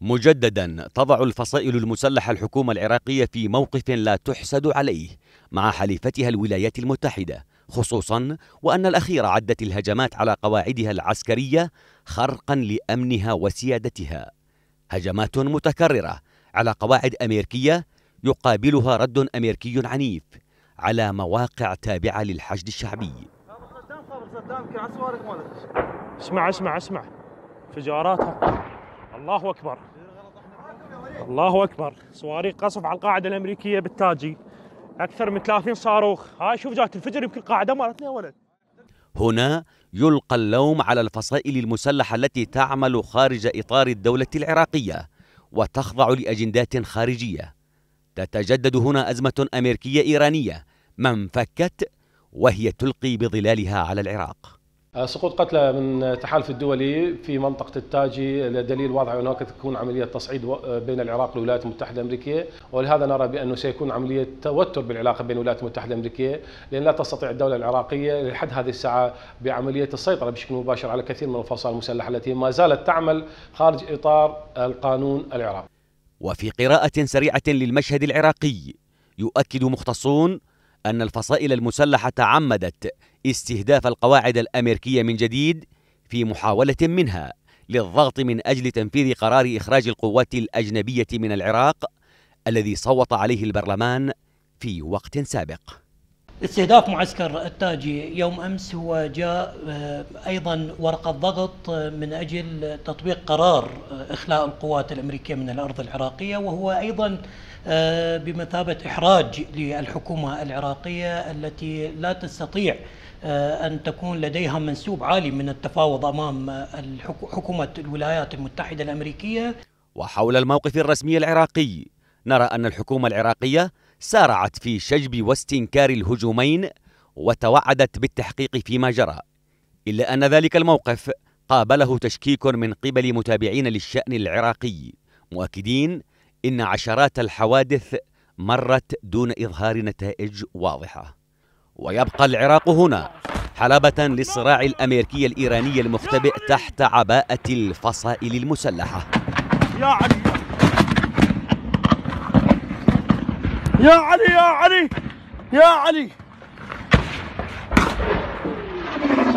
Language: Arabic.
مجددا تضع الفصائل المسلحة الحكومة العراقية في موقف لا تحسد عليه مع حليفتها الولايات المتحدة خصوصا وأن الأخيرة عدت الهجمات على قواعدها العسكرية خرقا لأمنها وسيادتها هجمات متكررة على قواعد أمريكية يقابلها رد أمريكي عنيف على مواقع تابعة للحشد الشعبي اسمع اسمع اسمع انفجاراتها الله أكبر الله أكبر صواريخ قصف على القاعدة الأمريكية بالتاجي أكثر من 30 صاروخ هاي شوف جات الفجر يمكن قاعدة مالتنا يا ولد هنا يلقى اللوم على الفصائل المسلحة التي تعمل خارج إطار الدولة العراقية وتخضع لأجندات خارجية تتجدد هنا أزمة أمريكية إيرانية ما انفكت وهي تلقي بظلالها على العراق آه، سقوط قتلى من التحالف الدولي في منطقة التاجي دليل واضح هناك تكون عملية تصعيد آه، بين العراق والولايات المتحدة الأمريكية ولهذا نرى بأنه سيكون عملية توتر بالعلاقة بين الولايات المتحدة الأمريكية لأن لا تستطيع الدولة العراقية لحد هذه الساعة بعملية السيطرة بشكل مباشر على كثير من الفصائل المسلحة التي ما زالت تعمل خارج إطار القانون العراقي وفي قراءة سريعة للمشهد العراقي يؤكد مختصون أن الفصائل المسلحة تعمدت استهداف القواعد الأمريكية من جديد في محاولة منها للضغط من أجل تنفيذ قرار إخراج القوات الأجنبية من العراق الذي صوت عليه البرلمان في وقت سابق استهداف معسكر التاجي يوم امس هو جاء آه، ايضا ورقه ضغط آه، من اجل تطبيق قرار آه، اخلاء القوات الامريكيه من الارض العراقيه وهو ايضا بمثابه احراج للحكومه العراقيه التي لا تستطيع أن تكون لديها منسوب عالي من التفاوض أمام حكومة الولايات المتحدة الأمريكية وحول الموقف الرسمي العراقي نرى أن الحكومة العراقية سارعت في شجب واستنكار الهجومين وتوعدت بالتحقيق فيما جرى إلا أن ذلك الموقف قابله تشكيك من قبل متابعين للشأن العراقي مؤكدين إن عشرات الحوادث مرت دون إظهار نتائج واضحة ويبقى العراق هنا حلبة للصراع الأمريكي الإيراني المختبئ تحت عباءة الفصائل المسلحة يا علي يا علي يا علي يا علي